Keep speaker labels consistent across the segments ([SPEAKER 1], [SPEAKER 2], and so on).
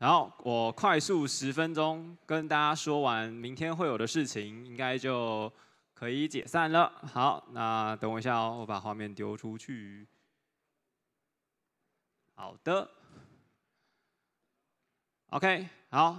[SPEAKER 1] 然后我快速十分钟跟大家说完明天会有的事情，应该就可以解散了。好，那等我一下哦，我把画面丢出去。好的，OK，好，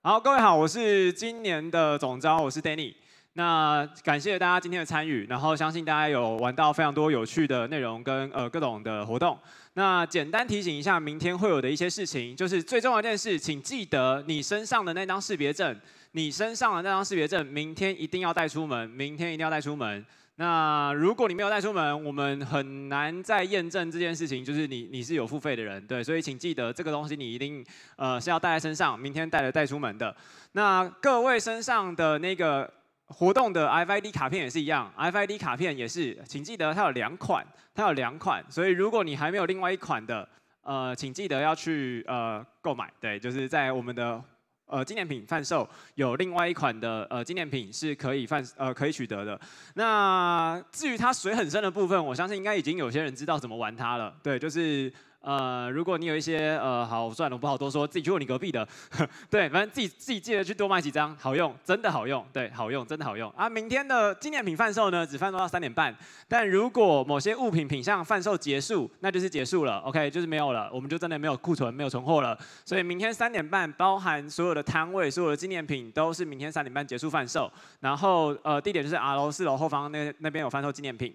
[SPEAKER 1] 好，各位好，我是今年的总招，我是 Danny。那感谢大家今天的参与，然后相信大家有玩到非常多有趣的内容跟呃各种的活动。那简单提醒一下，明天会有的一些事情，就是最重要一件事，请记得你身上的那张识别证，你身上的那张识别证，明天一定要带出门，明天一定要带出门。那如果你没有带出门，我们很难再验证这件事情，就是你你是有付费的人，对，所以请记得这个东西你一定呃是要带在身上，明天带着带出门的。那各位身上的那个。活动的 FID 卡片也是一样，FID 卡片也是，请记得它有两款，它有两款，所以如果你还没有另外一款的，呃，请记得要去呃购买，对，就是在我们的呃纪念品贩售有另外一款的呃纪念品是可以贩呃可以取得的。那至于它水很深的部分，我相信应该已经有些人知道怎么玩它了，对，就是。呃，如果你有一些呃好赚的，不好多说，自己去问你隔壁的。对，反正自己自己记得去多买几张，好用，真的好用，对，好用，真的好用。啊，明天的纪念品贩售呢，只贩售到三点半。但如果某些物品品相贩售结束，那就是结束了，OK，就是没有了，我们就真的没有库存，没有存货了。所以明天三点半，包含所有的摊位，所有的纪念品都是明天三点半结束贩售。然后呃，地点就是 R 楼、四楼后方那那边有贩售纪念品。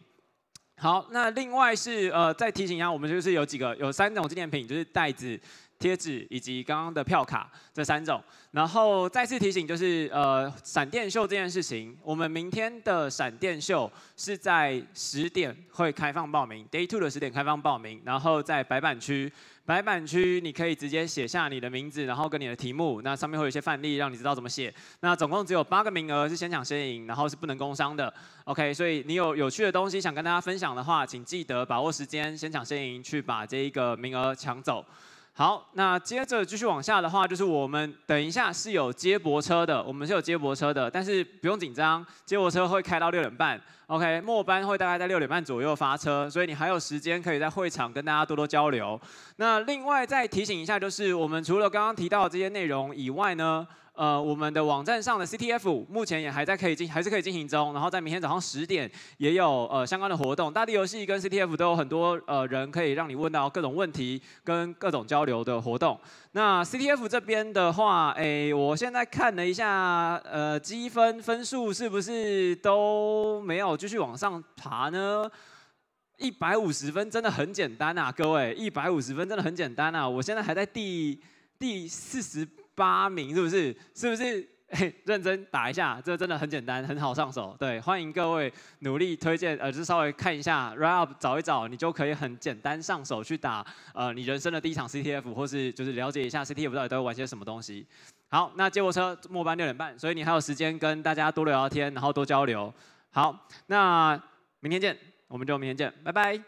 [SPEAKER 1] 好，那另外是呃，再提醒一下，我们就是有几个，有三种纪念品，就是袋子。贴纸以及刚刚的票卡这三种，然后再次提醒就是，呃，闪电秀这件事情，我们明天的闪电秀是在十点会开放报名，Day two 的十点开放报名，然后在白板区，白板区你可以直接写下你的名字，然后跟你的题目，那上面会有一些范例让你知道怎么写，那总共只有八个名额是先抢先赢，然后是不能工商的，OK，所以你有有趣的东西想跟大家分享的话，请记得把握时间，先抢先赢去把这一个名额抢走。好，那接着继续往下的话，就是我们等一下是有接驳车的，我们是有接驳车的，但是不用紧张，接驳车会开到六点半，OK，末班会大概在六点半左右发车，所以你还有时间可以在会场跟大家多多交流。那另外再提醒一下，就是我们除了刚刚提到的这些内容以外呢。呃，我们的网站上的 CTF 目前也还在可以进，还是可以进行中。然后在明天早上十点也有呃相关的活动，大地游戏跟 CTF 都有很多呃人可以让你问到各种问题跟各种交流的活动。那 CTF 这边的话，哎，我现在看了一下，呃，积分分数是不是都没有继续往上爬呢？一百五十分真的很简单啊，各位，一百五十分真的很简单啊！我现在还在第。第四十八名，是不是？是不是？嘿，认真打一下，这真的很简单，很好上手。对，欢迎各位努力推荐，呃，就是稍微看一下，re up 找一找，你就可以很简单上手去打，呃，你人生的第一场 CTF，或是就是了解一下 CTF 到底都会玩些什么东西。好，那接驳车末班六点半，所以你还有时间跟大家多聊聊天，然后多交流。好，那明天见，我们就明天见，拜拜。